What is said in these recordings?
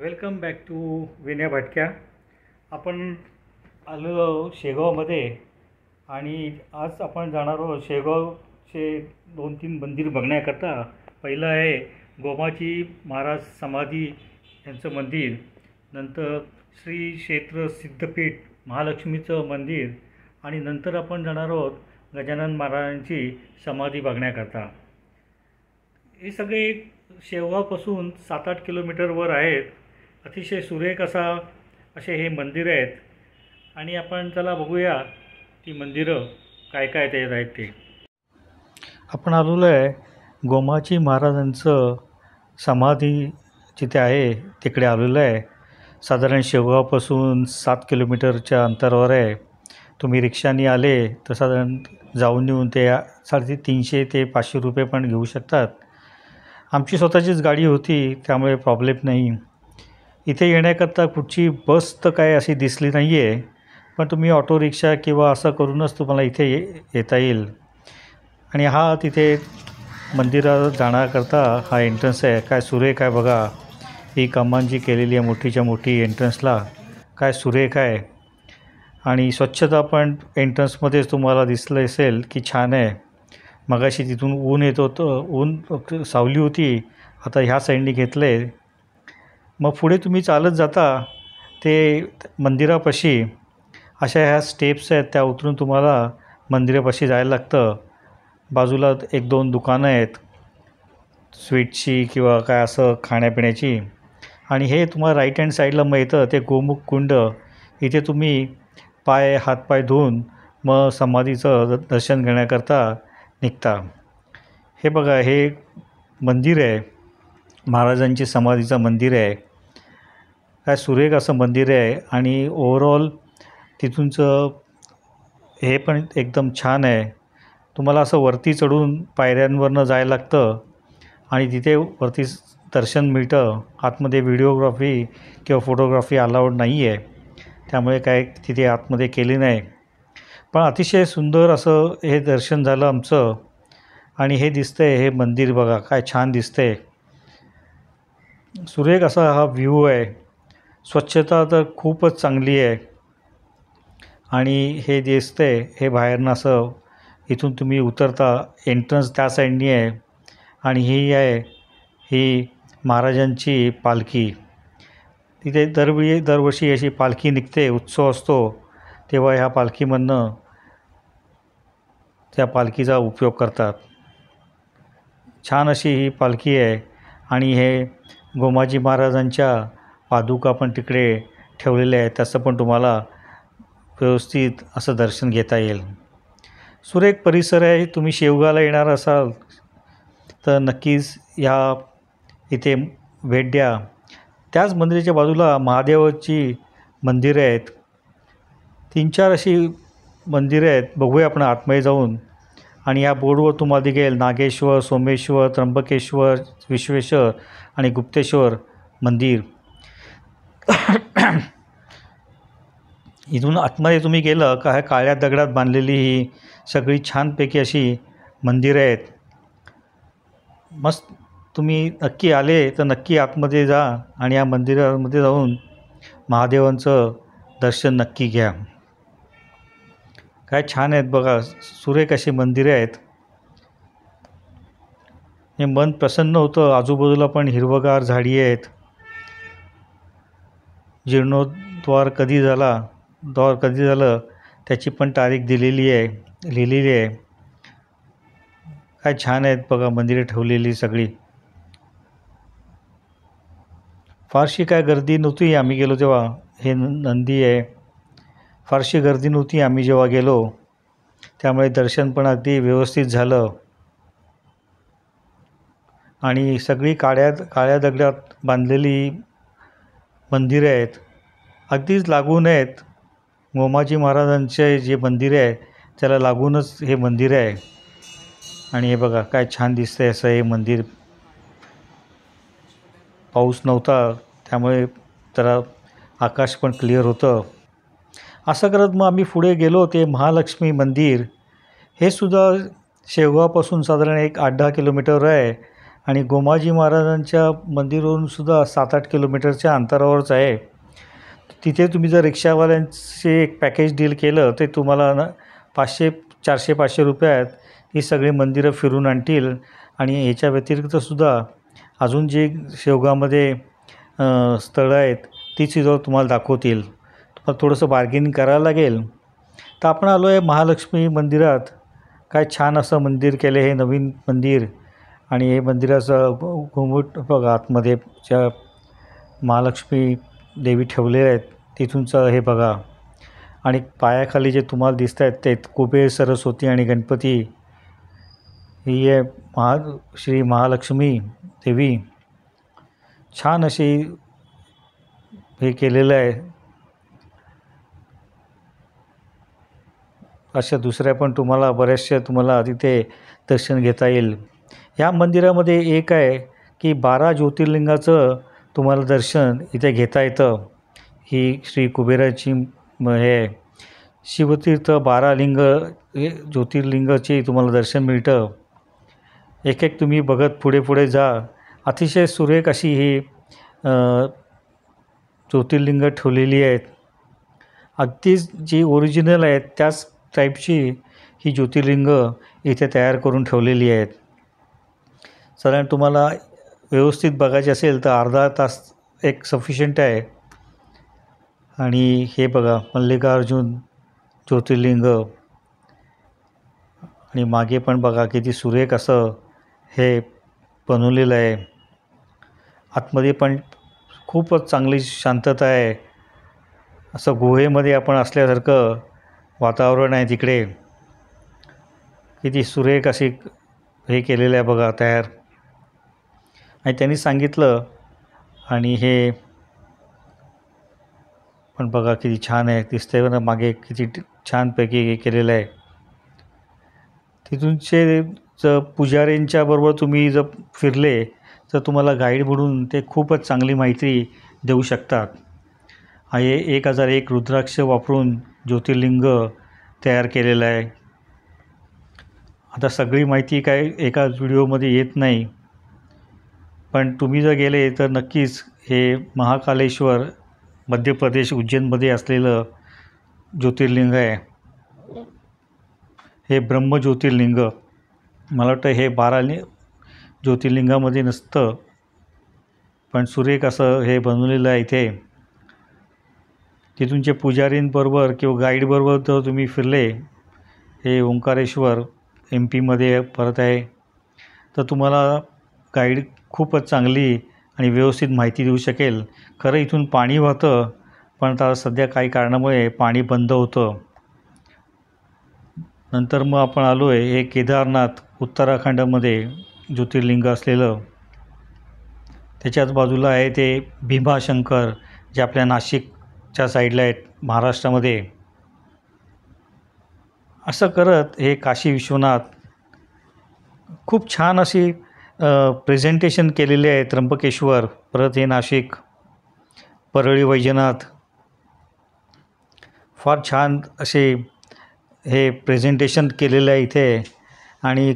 welcome back to Vinay Bhatkya आपण आलो शेगावमध्ये आणि आज आपण जाणार आहोत शेगावचे दोन तीन मंदिर बघण्याकरता पहिलं आहे गोमाजी महाराज समाधी यांचं मंदिर नंतर श्री क्षेत्र सिद्धपीठ महालक्ष्मीचं मंदिर आणि नंतर आपण जाणार आहोत गजानन महाराजांची समाधी बघण्याकरता हे सगळे शेवगावपासून सात आठ किलोमीटरवर आहेत अतिशय सुरेख असा असे हे मंदिर आहेत आणि आपण चला बघूया ती मंदिरं काय काय ते आहेत ते आपण आलेलो आहे गोमाची महाराजांचं समाधी जिथे आहे तिकडे आलेलं आहे साधारण शेवगावपासून सात किलोमीटरच्या अंतरावर आहे तुम्ही रिक्षाने आले तर साधारण जाऊन येऊन ते साडे तीनशे ते पाचशे रुपये पण घेऊ शकतात आमची स्वतःचीच गाडी होती त्यामुळे प्रॉब्लेम नाही इथे येण्याकरता कुठची बस तर काय अशी दिसली नाही आहे पण तुम्ही ऑटो रिक्षा किंवा असं करूनच तुम्हाला इथे ये येता येईल आणि हा तिथे मंदिरात जाण्याकरता हा एंट्रन्स आहे काय सुरेख आहे बघा ही कामांची केलेली आहे मोठीच्या मोठी एंट्रन्सला काय सुरेख आहे आणि स्वच्छता पण एंट्रन्समध्येच तुम्हाला दिसलं असेल की छान आहे मगाशी तिथून ऊन येत होतं ऊन सावली होती आता ह्या साईडनी घेतलं आहे मग पुढे तुम्ही चालत जाता ते मंदिरापाशी अशा ह्या स्टेप्स आहेत त्या उतरून तुम्हाला मंदिरापाशी जायला लागतं बाजूला एक दोन दुकानं आहेत स्वीटची किंवा काय असं खाण्यापिण्याची आणि हे तुम्हाला राईट हँड साईडला मग येतं ते गोमुख कुंड इथे तुम्ही पाय हातपाय धुवून मग समाधीचं दर्शन घेण्याकरता निघता हे बघा हे मंदिर आहे महाराजांची समाधीचं मंदिर आहे काय सुरेख असं मंदिर आहे आणि ओवरऑल तिथूनचं हे पण एकदम छान आहे तुम्हाला असं वरती चढून पायऱ्यांवरनं जायला लागतं आणि तिथे वरती दर्शन मिळतं आतमध्ये व्हिडिओग्राफी किंवा फोटोग्राफी अलाउड नाही आहे त्यामुळे काय तिथे आतमध्ये केली नाही पण अतिशय सुंदर असं हे दर्शन झालं आमचं आणि हे दिसतंय हे मंदिर बघा काय छान दिसतंय सुरेख असा हा व्ह्यू आहे स्वच्छता तर खूपच चांगली आहे आणि हे दिसतंय हे बाहेरनं असं इथून तुम्ही उतरता एंट्रन्स त्या साईडनी आहे आणि ही आहे ही महाराजांची पालखी तिथे दरवेळी दरवर्षी अशी पालखी निघते उत्सव असतो तेव्हा ह्या पालखीमधनं त्या पालखीचा उपयोग करतात छान अशी ही पालखी आहे आणि हे गोमाजी महाराजांच्या पादुका पण तिकडे ठेवलेले आहेत तसं पण तुम्हाला व्यवस्थित असं दर्शन घेता येईल सुरेख परिसर आहे तुम्ही शेवगाला येणार असाल तर नक्कीच ह्या इथे भेट द्या त्याच मंदिराच्या बाजूला महादेवाची मंदिरं आहेत तीन चार अशी मंदिरं आहेत बघूया आपण आत्मय जाऊन आणि या बोर्डवर तुम्हाला दिघेल नागेश्वर सोमेश्वर त्र्यंबकेश्वर विश्वेश्वर आणि गुप्तेश्वर मंदिर इथून आतमध्ये तुम्ही गेलं का ह्या काळ्या दगडात बांधलेली ही सगळी छानपैकी अशी मंदिरं आहेत मस्त तुम्ही नक्की आले तर नक्की आतमध्ये जा आणि या मंदिरामध्ये जाऊन महादेवांचं दर्शन नक्की घ्या काय छान आहेत बघा सुरेख अशी मंदिरे आहेत हे मन प्रसन्न होतं आजूबाजूला पण हिरवगार झाडी आहेत जीर्णोद्वार कधी झाला द्वार कधी झालं त्याची पण तारीख दिलेली आहे लिहिलेली आहे काय छान आहेत बघा मंदिरं ठेवलेली सगळी फारशी काय गर्दी नव्हती आम्ही गेलो तेव्हा हे नंदी आहे फारशी गर्दी नव्हती आम्ही जेव्हा गेलो त्यामुळे दर्शन पण अगदी व्यवस्थित झालं आणि सगळी काळ्या काळ्या दगडात बांधलेली मंदिरे आहेत अगदीच लागून आहेत गोमाजी महाराजांचे जे मंदिर आहे त्याला लागूनच हे मंदिर आहे आणि हे बघा काय छान दिसतं आहे असं हे मंदिर पाऊस नव्हता त्यामुळे त्याला आकाश पण क्लिअर होतं असं करत मग आम्ही पुढे गेलो ते महालक्ष्मी मंदिर हे सुद्धा शेवगापासून साधारण एक आठ दहा किलोमीटर आहे आणि गोमाजी महाराजांच्या मंदिरवरूनसुद्धा सात आठ किलोमीटरच्या अंतरावरच आहे तिथे तुम्ही जर रिक्षावाल्यांचे एक पॅकेज डील केलं ते तुम्हाला न पाचशे चारशे पाचशे रुपयात ही सगळी मंदिरं फिरून आणतील आणि ह्याच्या व्यतिरिक्तसुद्धा अजून जे शेवगामध्ये स्थळं आहेत तीसुद्धा तुम्हाला दाखवतील तुम्हाला थोडंसं बार्गेनिंग करावं लागेल तर आपण आलो आहे महालक्ष्मी मंदिरात काय छान असं मंदिर केलं हे नवीन मंदिर आणि हे मंदिराचं घुमट बघा आतमध्ये ज्या महालक्ष्मी देवी ठेवलेल्या आहेत तिथूनचं हे बघा आणि पायाखाली जे तुम्हाला दिसत आहेत ते कुबेर सरस्वती आणि गणपती ही आहे महा श्री महालक्ष्मी देवी छान अशी हे केलेलं आहे अशा दुसऱ्या पण तुम्हाला बऱ्याचशा तुम्हाला तिथे दर्शन घेता येईल या मंदिरामध्ये एक आहे की बारा ज्योतिर्लिंगाचं तुम्हाला दर्शन इथे घेता येतं ही श्री कुबेराची हे शिवतीर्थ बारा लिंग ज्योतिर्लिंगाचे तुम्हाला दर्शन मिळतं एक एक तुम्ही बघत पुढे पुढे जा अतिशय सुरेख अशी ही ज्योतिर्लिंग ठेवलेली आहेत अगदी जी ओरिजिनल आहेत त्याच टाईपची ही ज्योतिर्लिंग इथे तयार करून ठेवलेली आहेत साधारण तुम्हाला व्यवस्थित बघायचे असेल तर अर्धा तास एक सफिशियंट आहे आणि हे बघा मल्लिकार्जुन ज्योतिर्लिंग आणि मागे पण बघा किती सुरेख असं हे बनवलेलं आहे आतमध्ये पण खूपच चांगली शांतता आहे असं गुहेमध्ये आपण असल्यासारखं वातावरण आहे तिकडे किती सुरेख अशी हे केलेलं आहे बघा तयार आणि त्यांनी सांगितलं आणि हे पण बघा किती छान आहे दिसतंय ना मागे किती छानपैकी हे केलेलं आहे तिथूनचे जर पुजाऱ्यांच्या तुम्ही जर फिरले तर तुम्हाला गाईड म्हणून ते खूपच चांगली माहिती देऊ शकतात हे एक हजार एक रुद्राक्ष वापरून ज्योतिर्लिंग तयार केलेलं आहे आता सगळी माहिती काय एकाच व्हिडिओमध्ये येत नाही पण तुम्ही जर गेले तर नक्कीच हे महाकालेश्वर मध्य प्रदेश उज्जैनमध्ये असलेलं ज्योतिर्लिंग आहे हे ब्रह्मज्योतिर्लिंग मला वाटतं हे बारा ज्योतिर्लिंगामध्ये नसतं पण सुरेख असं हे बनवलेलं आहे इथे तिथून जे पुजारींबरोबर किंवा गाईडबरोबर जर तुम्ही फिरले हे ओंकारेश्वर एम पीमध्ये परत आहे तर तुम्हाला गाईड खूपच चांगली आणि व्यवस्थित माहिती देऊ शकेल खरं इथून पाणी वाहतं पण आता सध्या काही कारणामुळे पाणी बंद होतं नंतर मग आपण आलो आहे हे केदारनाथ उत्तराखंडमध्ये ज्योतिर्लिंग असलेलं त्याच्याच बाजूला आहे ते भीमाशंकर जे आपल्या नाशिकच्या साईडला आहेत महाराष्ट्रामध्ये असं करत हे काशी विश्वनाथ खूप छान अशी प्रेझेंटेशन केलेले आहे त्र्यंबकेश्वर परत हे नाशिक परळी वैजनाथ फार छान असे हे प्रेझेंटेशन केलेलं आहे इथे आणि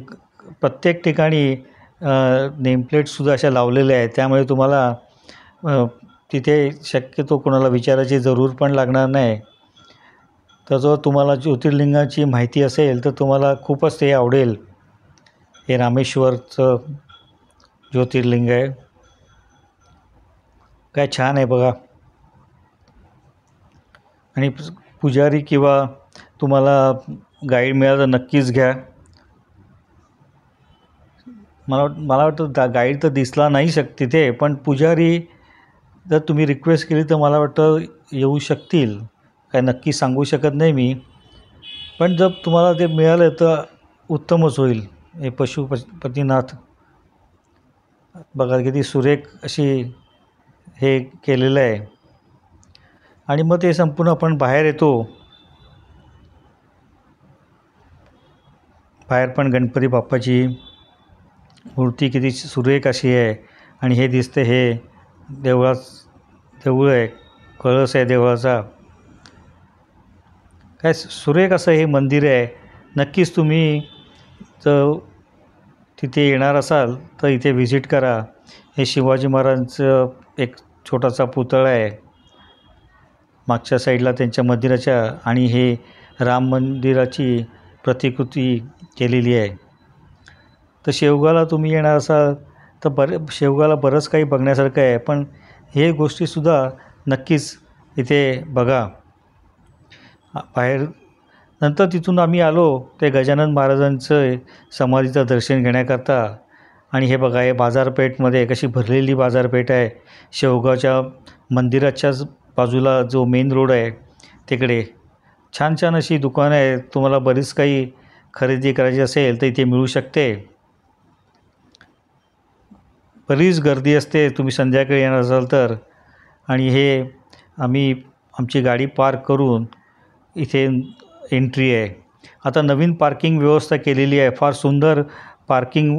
प्रत्येक ठिकाणी नेमप्लेटसुद्धा अशा लावलेल्या आहेत त्यामुळे तुम्हाला तिथे शक्यतो कोणाला विचारायची जरूर पण लागणार नाही तर जर तुम्हाला ज्योतिर्लिंगाची माहिती असेल तर तुम्हाला खूपच ते आवडेल हे रामेश्वरचं ज्योतिर्लिंग आहे काय छान आहे बघा आणि पुजारी किंवा तुम्हाला गाईड मिळालं तर नक्कीच घ्या मला मला वाटतं दा गाईड तर दिसला नाही शक तिथे पण पुजारी जर तुम्ही रिक्वेस्ट केली तर मला वाटतं येऊ शकतील काय नक्की सांगू शकत नाही मी पण जर तुम्हाला ते मिळालं तर उत्तमच होईल हे पशुपतीनाथ बघा किती सुरेख अशी हे केलेलं आहे आणि मग ते संपूर्ण आपण बाहेर येतो बाहेर पण गणपती बाप्पाची मूर्ती किती सुरेख अशी आहे आणि हे दिसते हे देवळाच देऊळ आहे कळस आहे देवळाचा काय सुरेख असं हे मंदिर आहे नक्कीच तुम्ही तर तिथे येणार असाल तर इथे व्हिजिट करा हे शिवाजी महाराजांचं एक छोटासा पुतळा आहे मागच्या साईडला त्यांच्या मंदिराच्या आणि हे राम मंदिराची प्रतिकृती केलेली आहे तर शेवगाला तुम्ही येणार असाल तर बरे शेवगाला बरंच काही बघण्यासारखं आहे पण हे गोष्टीसुद्धा नक्कीच इथे बघा बाहेर नंतर तिथून आम्ही आलो ते गजानन महाराजांचं समाधीचं दर्शन घेण्याकरता आणि हे बघा हे बाजारपेठमध्ये कशी भरलेली बाजारपेठ आहे शेवगावच्या मंदिराच्याच बाजूला जो मेन रोड आहे तिकडे छान छान अशी दुकानं आहेत तुम्हाला बरीच काही खरेदी करायची असेल तर इथे मिळू शकते बरीच गर्दी असते तुम्ही संध्याकाळी येणार असाल तर आणि हे आम्ही आमची गाडी पार्क करून इथे एंट्री आहे आता नवीन पार्किंग व्यवस्था केलेली आहे फार सुंदर पार्किंग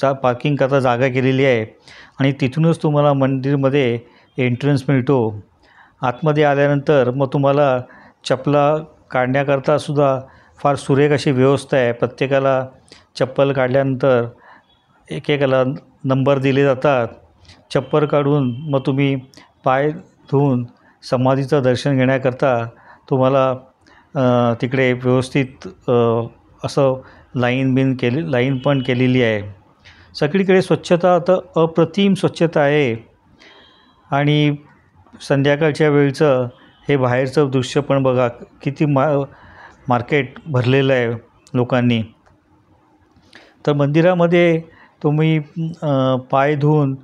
जा करता जागा केलेली आहे आणि तिथूनच तुम्हाला मंदिरमध्ये एंट्रन्स मिळतो आतमध्ये आल्यानंतर मग तुम्हाला चपला काढण्याकरता सुद्धा फार सुरेख अशी व्यवस्था आहे प्रत्येकाला चप्पल काढल्यानंतर एकेकाला नंबर दिले जातात चप्पल काढून मग तुम्ही पाय धुवून समाधीचं दर्शन घेण्याकरता तुम्हाला तिकडे व्यवस्थित असं लाईन बिन केली लाईन पण केलेली आहे सगळीकडे स्वच्छता आता अप्रतिम स्वच्छता आहे आणि संध्याकाळच्या वेळचं हे बाहेरचं दृश्य पण बघा किती मा मार्केट भरलेलं आहे लोकांनी तर मंदिरामध्ये तुम्ही पाय धुवून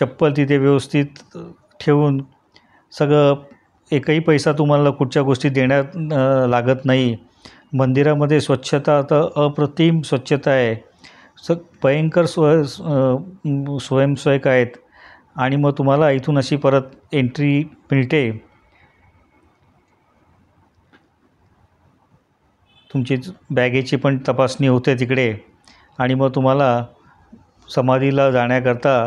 चप्पल तिथे व्यवस्थित ठेवून सगळं एकही पैसा तुम्हाला कुठच्या गोष्टी देण्यात लागत नाही मंदिरामध्ये स्वच्छता तर अप्रतिम स्वच्छता आहे स भयंकर स्व स्वयंसेवक आहेत आणि मग तुम्हाला इथून अशी परत एंट्री मिळते तुमची बॅगेची पण तपासणी होते तिकडे आणि मग तुम्हाला समाधीला जाण्याकरता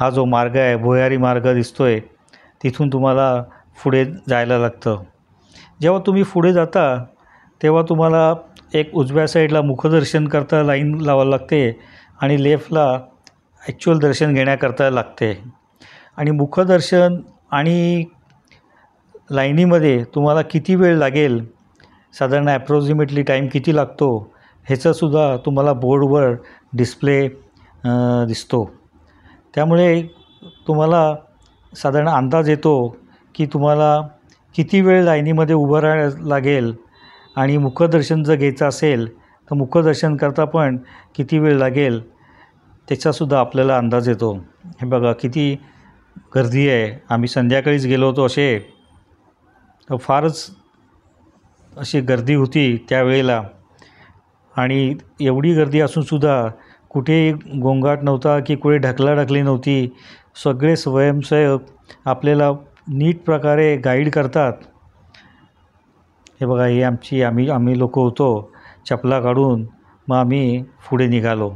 हा जो मार्ग आहे भुयारी मार्ग दिसतो आहे तिथून तुम्हाला पुढे जायला लागतं जेव्हा तुम्ही पुढे जाता तेव्हा तुम्हाला एक उजव्या साईडला मुखदर्शन करता लाईन लावायला लागते आणि लेफ्टला ॲक्च्युअल दर्शन घेण्याकरता लागते आणि मुखदर्शन आणि लाईनीमध्ये तुम्हाला किती वेळ लागेल साधारण ॲप्रॉक्झिमेटली टाईम किती लागतो ह्याचंसुद्धा तुम्हाला बोर्डवर डिस्प्ले दिसतो त्यामुळे तुम्हाला साधारण अंदाज येतो की तुम्हाला किती वेळ लाईनीमध्ये उभं राहायला लागेल आणि मुखदर्शन जर घ्यायचं असेल तर मुखदर्शन करता पण किती वेळ लागेल त्याचासुद्धा आपल्याला अंदाज येतो हे बघा किती गर्दी आहे आम्ही संध्याकाळीच गेलो होतो असे तर फारच अशी गर्दी होती त्यावेळेला आणि एवढी गर्दी असूनसुद्धा कुठेही गोंगाट नव्हता की कुठे ढकलाढकली नव्हती सगळे स्वयंसेवक आपल्याला नीट प्रकारे गाईड करतात हे बघा ही आमची आम्ही आम्ही लोक होतो चपला काढून मग आम्ही पुढे निघालो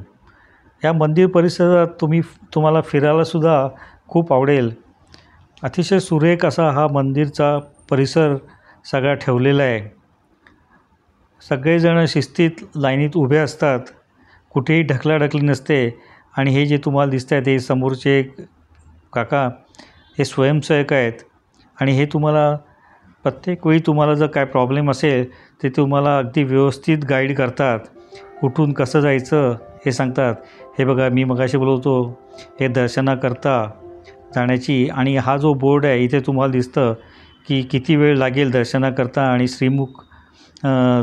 या मंदिर परिसरात तुम्ही तुम्हाला फिरायलासुद्धा खूप आवडेल अतिशय सुरेख असा हा मंदिरचा परिसर सगळा ठेवलेला आहे सगळेजण शिस्तीत लाईनीत उभे असतात कुठेही ढकलाढकली नसते आणि हे जे तुम्हाला दिसत आहे ते समोरचे काका हे स्वयंसेवक आहेत आणि हे तुम्हाला प्रत्येक वेळी तुम्हाला जर काय प्रॉब्लेम असेल ते तुम्हाला अगदी व्यवस्थित गाईड करतात कुठून कसं जायचं हे सांगतात हे बघा मी मगाशी बोलवतो हे दर्शनाकरता जाण्याची आणि हा जो बोर्ड आहे इथे तुम्हाला दिसतं की किती वेळ लागेल दर्शनाकरता आणि श्रीमुख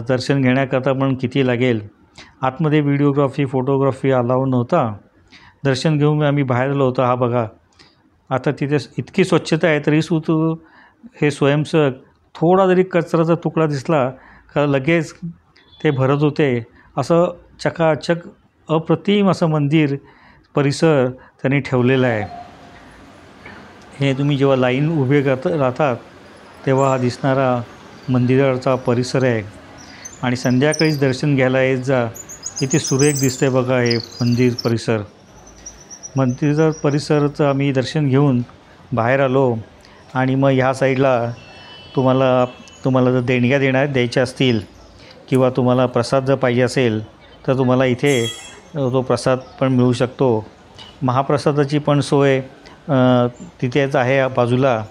दर्शन घेण्याकरता पण किती लागेल आतमध्ये व्हिडिओग्राफी फोटोग्राफी अलाव नव्हता दर्शन घेऊन आम्ही बाहेर आलो होतो हा बघा आता तिथे इतकी स्वच्छता आहे तरी सुत हे स्वयंसेवक थोडा जरी कचऱ्याचा तुकडा दिसला का लगेच ते भरत होते असं चकाचक अप्रतिम असं मंदिर परिसर त्यांनी ठेवलेला आहे हे तुम्ही जेव्हा लाईन उभे करत राहतात तेव्हा हा दिसणारा मंदिराचा परिसर आहे आणि संध्याकाळीच दर्शन घ्यायला येत जा इथे सुरेख दिसतंय बघा हे मंदिर परिसर मंदिर परिसरचं आम्ही दर्शन घेऊन बाहेर आलो आणि मग ह्या साईडला तुम्हाला तुम्हाला जर देणग्या देण्या द्यायच्या असतील किंवा तुम्हाला प्रसाद जर पाहिजे असेल तर तुम्हाला इथे तो प्रसाद पण मिळू शकतो महाप्रसादाची पण सोय तिथेच आहे बाजूला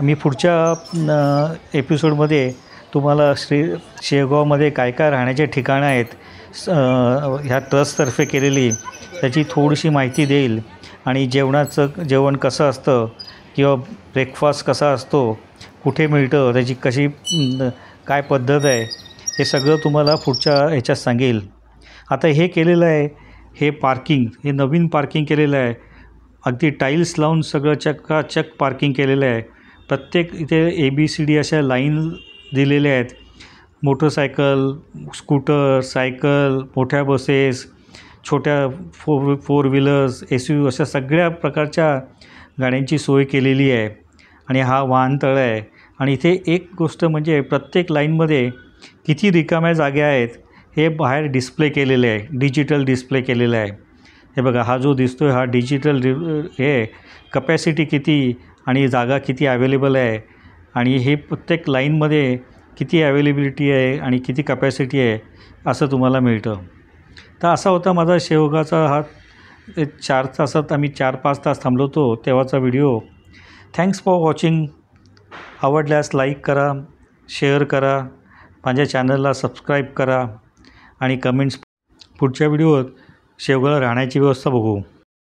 मी पुढच्या एपिसोडमध्ये तुम्हाला श्री शेगावमध्ये काय काय राहण्याचे ठिकाणं आहेत ह्या ट्रस्टतर्फे केलेली त्याची थोडीशी माहिती देईल आणि जेवणाचं जेवण कसं असतं किंवा ब्रेकफास्ट कसा असतो कुठे मिळतं त्याची कशी काय पद्धत आहे हे सगळं तुम्हाला पुढच्या ह्याच्यात सांगेल आता हे केलेलं आहे हे पार्किंग हे नवीन पार्किंग केलेलं आहे अगदी टाईल्स लावून सगळं चक्काचक पार्किंग केलेलं आहे प्रत्येक इथे ए बी सी डी अशा लाईन दिलेल्या आहेत मोटरसायकल स्कूटर सायकल मोठ्या बसेस छोट्या four four wheelers S U अशा सगळ्या प्रकारच्या गाड्यांची सोय केलेली आहे आणि हा वाहनतळ आहे आणि इथे एक गोष्ट म्हणजे प्रत्येक लाईनमध्ये किती रिकाम्या जाग्या आहेत हे बाहेर डिस्प्ले केलेले आहे डिजिटल डिस्प्ले केलेलं आहे हे बघा हा जो दिसतो आहे हा डिजिटल डि हे कपॅसिटी किती आणि जागा किती अवेलेबल आहे आणि हे प्रत्येक लाईनमध्ये किती अवेलेबिलिटी आहे आणि किती कपॅसिटी आहे असं तुम्हाला मिळतं तर असा होता माझा शेवगाचा हा चार तासात आम्ही चार पाच तास थांबलो होतो तेव्हाचा व्हिडिओ थँक्स फॉर वॉचिंग आवडल्यास लाईक करा शेअर करा माझ्या चॅनलला सबस्क्राईब करा आणि कमेंट्स पुढच्या व्हिडिओत शेवगाला राहण्याची व्यवस्था बघू